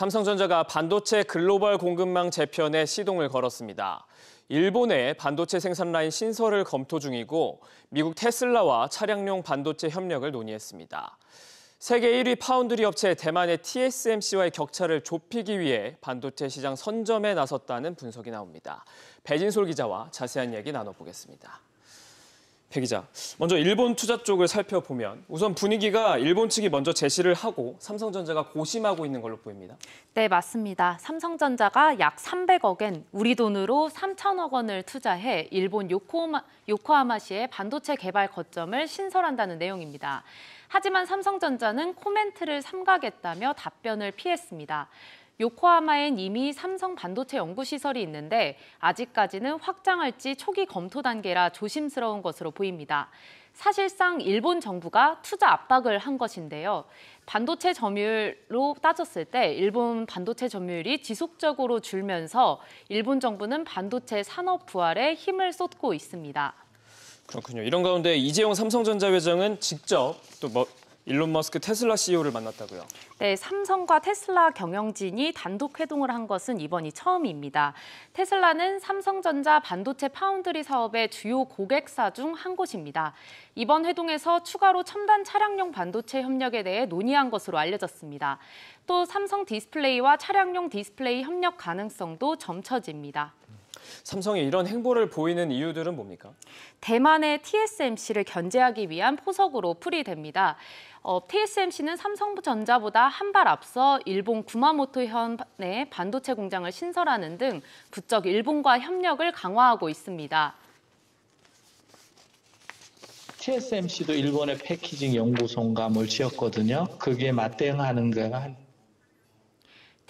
삼성전자가 반도체 글로벌 공급망 재편에 시동을 걸었습니다. 일본의 반도체 생산 라인 신설을 검토 중이고 미국 테슬라와 차량용 반도체 협력을 논의했습니다. 세계 1위 파운드리 업체 대만의 TSMC와의 격차를 좁히기 위해 반도체 시장 선점에 나섰다는 분석이 나옵니다. 배진솔 기자와 자세한 얘기 나눠보겠습니다. 배 기자, 먼저 일본 투자 쪽을 살펴보면 우선 분위기가 일본 측이 먼저 제시를 하고 삼성전자가 고심하고 있는 걸로 보입니다. 네, 맞습니다. 삼성전자가 약 300억엔 우리 돈으로 3천억 원을 투자해 일본 요코하마, 요코하마시의 반도체 개발 거점을 신설한다는 내용입니다. 하지만 삼성전자는 코멘트를 삼가겠다며 답변을 피했습니다. 요코하마엔 이미 삼성 반도체 연구시설이 있는데 아직까지는 확장할지 초기 검토 단계라 조심스러운 것으로 보입니다. 사실상 일본 정부가 투자 압박을 한 것인데요. 반도체 점유율로 따졌을 때 일본 반도체 점유율이 지속적으로 줄면서 일본 정부는 반도체 산업 부활에 힘을 쏟고 있습니다. 그렇군요. 이런 가운데 이재용 삼성전자 회장은 직접 또뭐 일론 머스크 테슬라 CEO를 만났다고요? 네, 삼성과 테슬라 경영진이 단독 회동을 한 것은 이번이 처음입니다. 테슬라는 삼성전자 반도체 파운드리 사업의 주요 고객사 중 한 곳입니다. 이번 회동에서 추가로 첨단 차량용 반도체 협력에 대해 논의한 것으로 알려졌습니다. 또 삼성 디스플레이와 차량용 디스플레이 협력 가능성도 점쳐집니다. 삼성이 이런 행보를 보이는 이유들은 뭡니까? 대만의 TSMC를 견제하기 위한 포석으로 풀이됩니다. 어, TSMC는 삼성전자보다 한 발 앞서 일본 구마모토 현의 반도체 공장을 신설하는 등 부쩍 일본과 협력을 강화하고 있습니다. TSMC도 일본의 패키징 연구소감을 지었거든요. 그게 맞대응하는 거한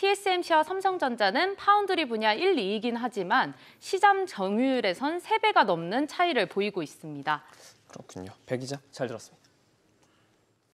TSMC와 삼성전자는 파운드리 분야 1, 2이긴 하지만 시장 점유율에선 3배가 넘는 차이를 보이고 있습니다. 그렇군요. 백 기자, 잘 들었습니다.